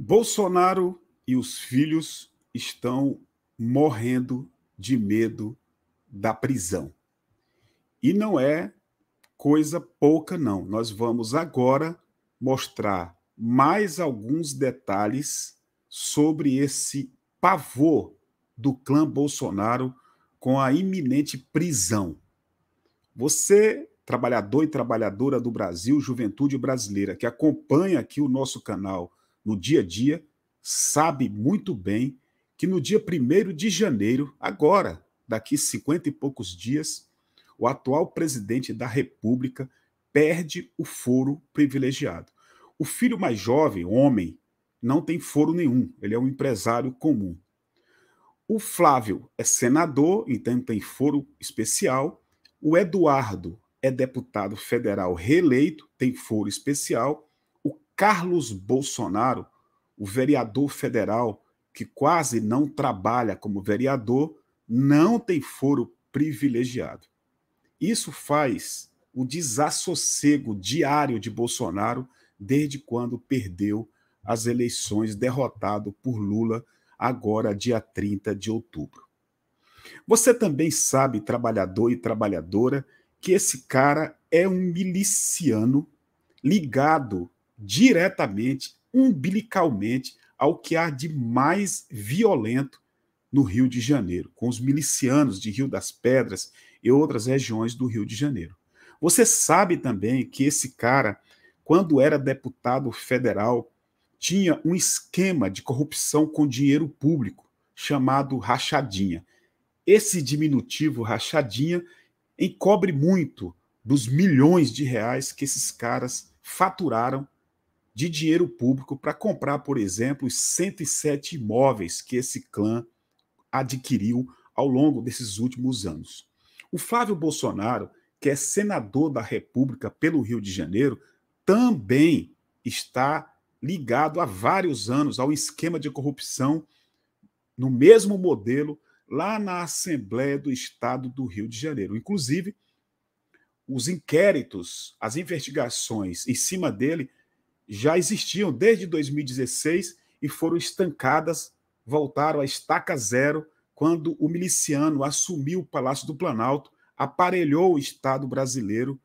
Bolsonaro e os filhos estão morrendo de medo da prisão. E não é coisa pouca, não. Nós vamos agora mostrar mais alguns detalhes sobre esse pavor do clã Bolsonaro com a iminente prisão. Você, trabalhador e trabalhadora do Brasil, juventude brasileira, que acompanha aqui o nosso canal no dia a dia, sabe muito bem que no dia 1 de janeiro, agora, daqui 50 e poucos dias, o atual presidente da República perde o foro privilegiado. O filho mais jovem, homem, não tem foro nenhum, ele é um empresário comum. O Flávio é senador, então tem foro especial. O Eduardo é deputado federal reeleito, tem foro especial. Carlos Bolsonaro, o vereador federal que quase não trabalha como vereador, não tem foro privilegiado. Isso faz o desassossego diário de Bolsonaro desde quando perdeu as eleições, derrotado por Lula, agora dia 30 de outubro. Você também sabe, trabalhador e trabalhadora, que esse cara é um miliciano ligado diretamente, umbilicalmente, ao que há de mais violento no Rio de Janeiro, com os milicianos de Rio das Pedras e outras regiões do Rio de Janeiro. Você sabe também que esse cara, quando era deputado federal, tinha um esquema de corrupção com dinheiro público, chamado rachadinha. Esse diminutivo rachadinha encobre muito dos milhões de reais que esses caras faturaram de dinheiro público para comprar, por exemplo, os 107 imóveis que esse clã adquiriu ao longo desses últimos anos. O Flávio Bolsonaro, que é senador da República pelo Rio de Janeiro, também está ligado há vários anos ao esquema de corrupção no mesmo modelo lá na Assembleia do Estado do Rio de Janeiro. Inclusive, os inquéritos, as investigações em cima dele já existiam desde 2016 e foram estancadas, voltaram à estaca zero quando o miliciano assumiu o Palácio do Planalto, aparelhou o Estado brasileiro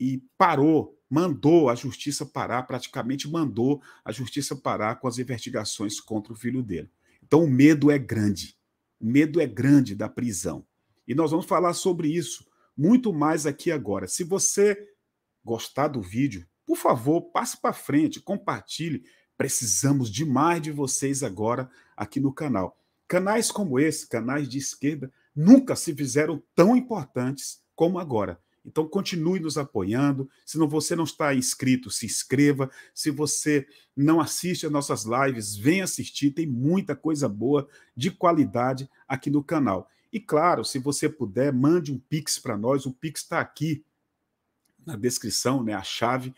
e parou, mandou a justiça parar, praticamente mandou a justiça parar com as investigações contra o filho dele. Então o medo é grande. O medo é grande da prisão. E nós vamos falar sobre isso muito mais aqui agora. Se você gostar do vídeo, por favor, passe para frente, compartilhe. Precisamos demais de vocês agora aqui no canal. Canais como esse, canais de esquerda, nunca se fizeram tão importantes como agora. Então continue nos apoiando. Se não, você não está inscrito, se inscreva. Se você não assiste às nossas lives, venha assistir. Tem muita coisa boa de qualidade aqui no canal. E claro, se você puder, mande um Pix para nós. O Pix está aqui na descrição, né? A chave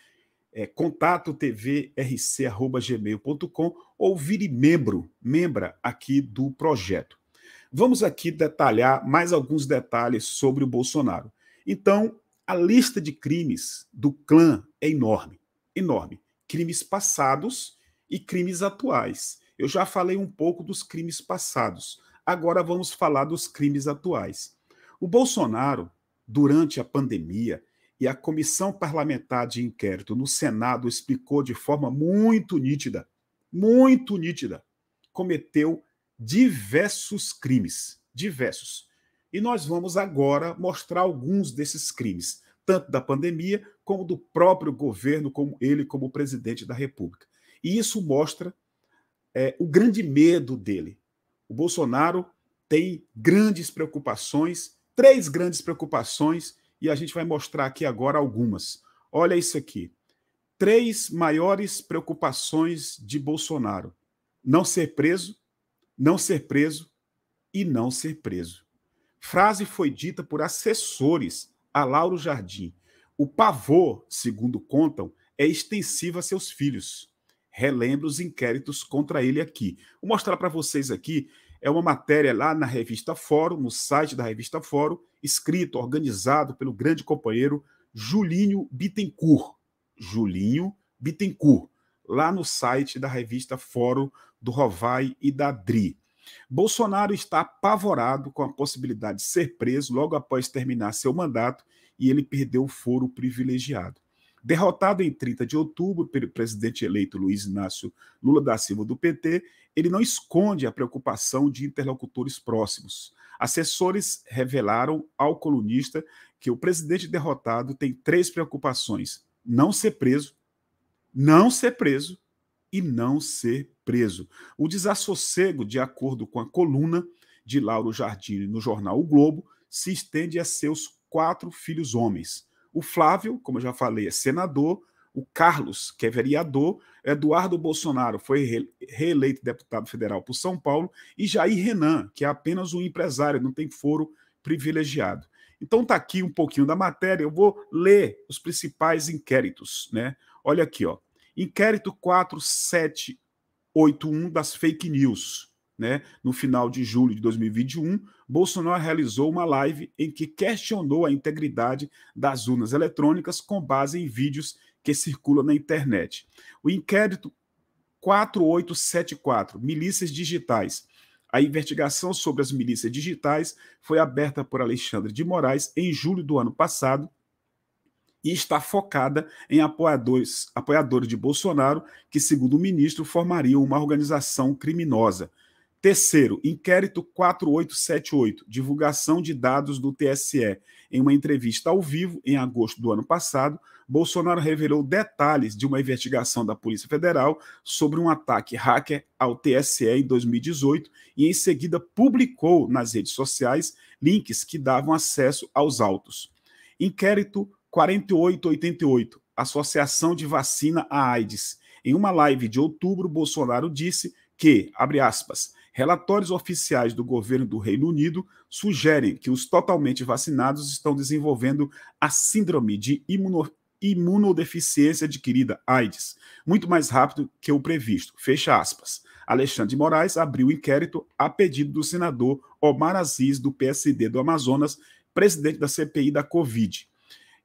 é, contato tvrc@gmail.com ou vire membro, membra aqui do projeto. Vamos aqui detalhar mais alguns detalhes sobre o Bolsonaro. Então, a lista de crimes do clã é enorme, enorme. Crimes passados e crimes atuais. Eu já falei um pouco dos crimes passados. Agora vamos falar dos crimes atuais. O Bolsonaro, durante a pandemia, e a comissão parlamentar de inquérito no Senado explicou de forma muito nítida, muito nítida, cometeu diversos crimes, diversos. E nós vamos agora mostrar alguns desses crimes, tanto da pandemia como do próprio governo, como ele como presidente da República. E isso mostra é, o grande medo dele. O Bolsonaro tem grandes preocupações, três grandes preocupações e a gente vai mostrar aqui agora algumas. Olha isso aqui. Três maiores preocupações de Bolsonaro: não ser preso, não ser preso e não ser preso. Frase foi dita por assessores a Lauro Jardim. O pavor, segundo contam, é extensivo a seus filhos. Relembro os inquéritos contra ele aqui. Vou mostrar para vocês aqui, é uma matéria lá na revista Fórum, no site da revista Fórum, escrito, organizado pelo grande companheiro Julinho Bittencourt. Julinho Bittencourt, lá no site da revista Fórum do Rovai e da DRI. Bolsonaro está apavorado com a possibilidade de ser preso logo após terminar seu mandato e ele perdeu o foro privilegiado. Derrotado em 30 de outubro pelo presidente eleito Luiz Inácio Lula da Silva do PT, ele não esconde a preocupação de interlocutores próximos. Assessores revelaram ao colunista que o presidente derrotado tem três preocupações: não ser preso, não ser preso e não ser preso. O desassossego, de acordo com a coluna de Lauro Jardine no jornal O Globo, se estende a seus quatro filhos homens. O Flávio, como eu já falei, é senador, o Carlos, que é vereador, Eduardo Bolsonaro foi reeleito deputado federal por São Paulo, e Jair Renan, que é apenas um empresário, não tem foro privilegiado. Então está aqui um pouquinho da matéria, eu vou ler os principais inquéritos, né? Olha aqui, ó. Inquérito 4781 das fake news, né? No final de julho de 2021, Bolsonaro realizou uma live em que questionou a integridade das urnas eletrônicas com base em vídeos que circula na internet. O inquérito 4874, Milícias Digitais. A investigação sobre as milícias digitais foi aberta por Alexandre de Moraes em julho do ano passado e está focada em apoiadores, apoiadores de Bolsonaro, que, segundo o ministro, formariam uma organização criminosa. Terceiro, inquérito 4878, divulgação de dados do TSE. Em uma entrevista ao vivo, em agosto do ano passado, Bolsonaro revelou detalhes de uma investigação da Polícia Federal sobre um ataque hacker ao TSE em 2018 e, em seguida, publicou nas redes sociais links que davam acesso aos autos. Inquérito 4888, Associação de Vacina à AIDS. Em uma live de outubro, Bolsonaro disse que, abre aspas, Relatórios oficiais do governo do Reino Unido sugerem que os totalmente vacinados estão desenvolvendo a síndrome de imuno, imunodeficiência adquirida, AIDS, muito mais rápido que o previsto. Fecha aspas. Alexandre Moraes abriu o inquérito a pedido do senador Omar Aziz, do PSD do Amazonas, presidente da CPI da Covid.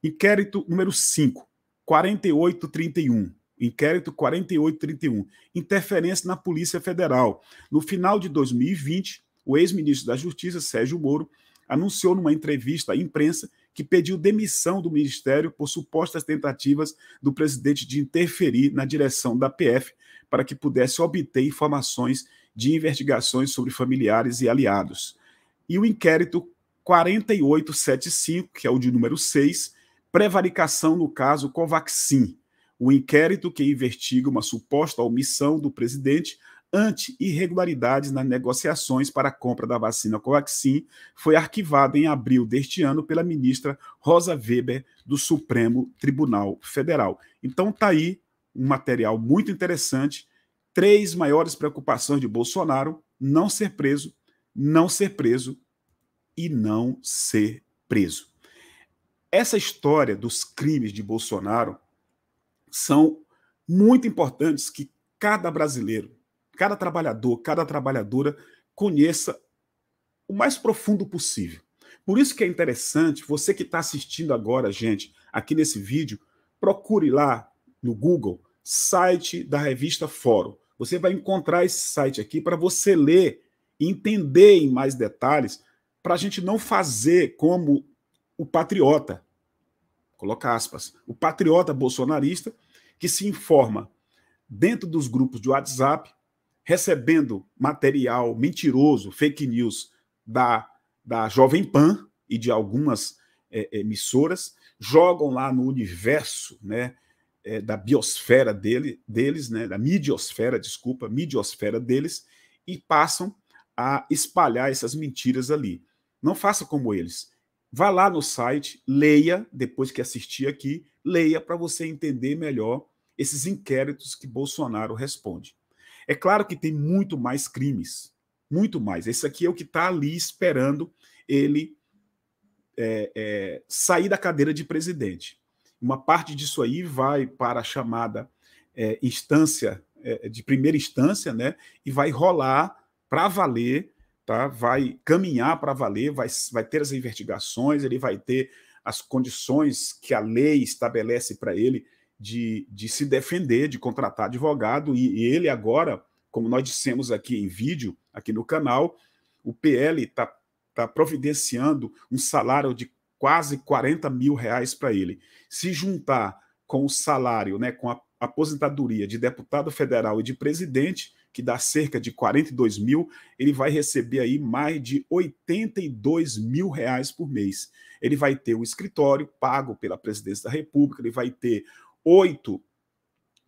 Inquérito número 5, 4831. Inquérito 4831. Interferência na Polícia Federal. No final de 2020, o ex-ministro da Justiça, Sérgio Moro, anunciou numa entrevista à imprensa que pediu demissão do ministério por supostas tentativas do presidente de interferir na direção da PF para que pudesse obter informações de investigações sobre familiares e aliados. E o inquérito 4875, que é o de número 6, prevaricação no caso Covaxin o inquérito que investiga uma suposta omissão do presidente ante irregularidades nas negociações para a compra da vacina Covaxin foi arquivado em abril deste ano pela ministra Rosa Weber do Supremo Tribunal Federal. Então tá aí um material muito interessante, três maiores preocupações de Bolsonaro: não ser preso, não ser preso e não ser preso. Essa história dos crimes de Bolsonaro são muito importantes que cada brasileiro, cada trabalhador, cada trabalhadora conheça o mais profundo possível. Por isso que é interessante, você que está assistindo agora, gente, aqui nesse vídeo, procure lá no Google site da revista Fórum. Você vai encontrar esse site aqui para você ler e entender em mais detalhes, para a gente não fazer como o patriota, coloca aspas, o patriota bolsonarista, que se informa dentro dos grupos de WhatsApp, recebendo material mentiroso, fake news da, da Jovem Pan e de algumas é, emissoras, jogam lá no universo né, é, da biosfera dele, deles, né, da midiosfera, desculpa, midiosfera deles, e passam a espalhar essas mentiras ali. Não faça como eles. Vá lá no site, leia, depois que assistir aqui, leia para você entender melhor esses inquéritos que Bolsonaro responde. É claro que tem muito mais crimes, muito mais. Esse aqui é o que está ali esperando ele é, é, sair da cadeira de presidente. Uma parte disso aí vai para a chamada é, instância, é, de primeira instância, né? E vai rolar para valer, tá? Vai caminhar para valer, vai, vai ter as investigações, ele vai ter as condições que a lei estabelece para ele de, de se defender, de contratar advogado, e, e ele agora, como nós dissemos aqui em vídeo, aqui no canal, o PL está tá providenciando um salário de quase 40 mil reais para ele. Se juntar com o salário, né, com a aposentadoria de deputado federal e de presidente, que dá cerca de 42 mil, ele vai receber aí mais de 82 mil reais por mês. Ele vai ter um escritório pago pela presidência da República, ele vai ter oito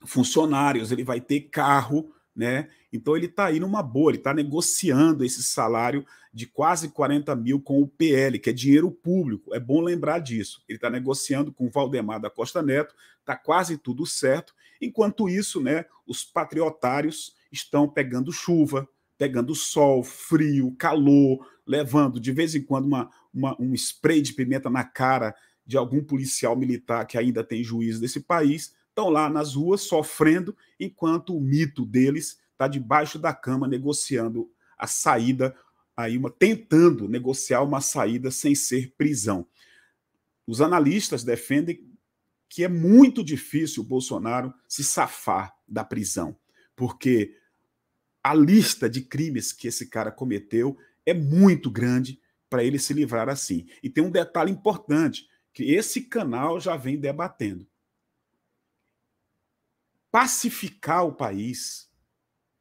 funcionários, ele vai ter carro, né? Então ele está aí numa boa, ele está negociando esse salário de quase 40 mil com o PL, que é dinheiro público. É bom lembrar disso. Ele está negociando com o Valdemar da Costa Neto, está quase tudo certo. Enquanto isso, né, os patriotários estão pegando chuva, pegando sol, frio, calor, levando de vez em quando uma, uma, um spray de pimenta na cara de algum policial militar que ainda tem juízo desse país, estão lá nas ruas sofrendo, enquanto o mito deles está debaixo da cama negociando a saída, aí uma, tentando negociar uma saída sem ser prisão. Os analistas defendem que é muito difícil o Bolsonaro se safar da prisão porque a lista de crimes que esse cara cometeu é muito grande para ele se livrar assim. E tem um detalhe importante que esse canal já vem debatendo. Pacificar o país,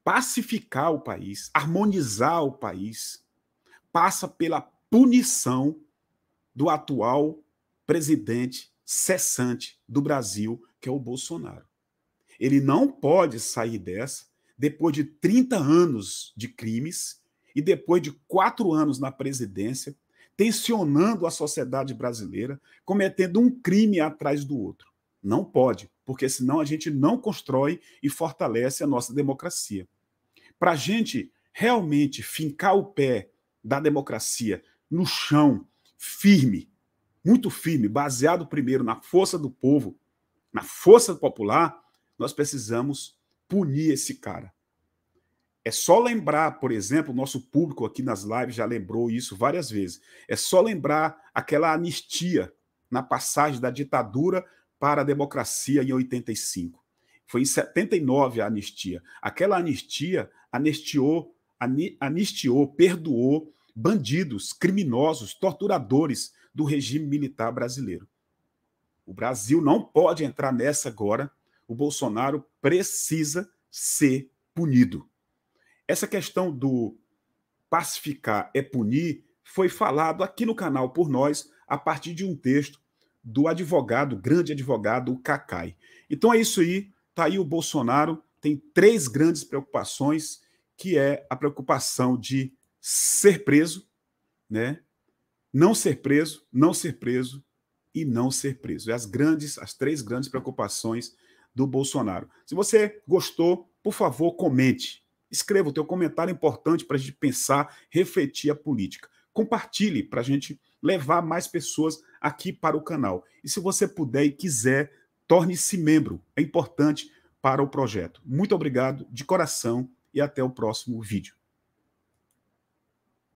pacificar o país, harmonizar o país, passa pela punição do atual presidente cessante do Brasil, que é o Bolsonaro. Ele não pode sair dessa depois de 30 anos de crimes e depois de quatro anos na presidência, tensionando a sociedade brasileira, cometendo um crime atrás do outro. Não pode, porque senão a gente não constrói e fortalece a nossa democracia. Para a gente realmente fincar o pé da democracia no chão, firme, muito firme, baseado primeiro na força do povo, na força popular, nós precisamos punir esse cara. É só lembrar, por exemplo, o nosso público aqui nas lives já lembrou isso várias vezes. É só lembrar aquela anistia na passagem da ditadura para a democracia em 85. Foi em 79 a anistia. Aquela anistia anistiou, anistiou, perdoou bandidos, criminosos, torturadores do regime militar brasileiro. O Brasil não pode entrar nessa agora o Bolsonaro precisa ser punido. Essa questão do pacificar é punir foi falado aqui no canal por nós a partir de um texto do advogado, grande advogado, Cacai. Então é isso aí, tá aí o Bolsonaro tem três grandes preocupações, que é a preocupação de ser preso, né? Não ser preso, não ser preso e não ser preso. É as grandes, as três grandes preocupações do Bolsonaro. Se você gostou, por favor, comente. Escreva o teu comentário importante para a gente pensar, refletir a política. Compartilhe para a gente levar mais pessoas aqui para o canal. E se você puder e quiser, torne-se membro. É importante para o projeto. Muito obrigado de coração e até o próximo vídeo.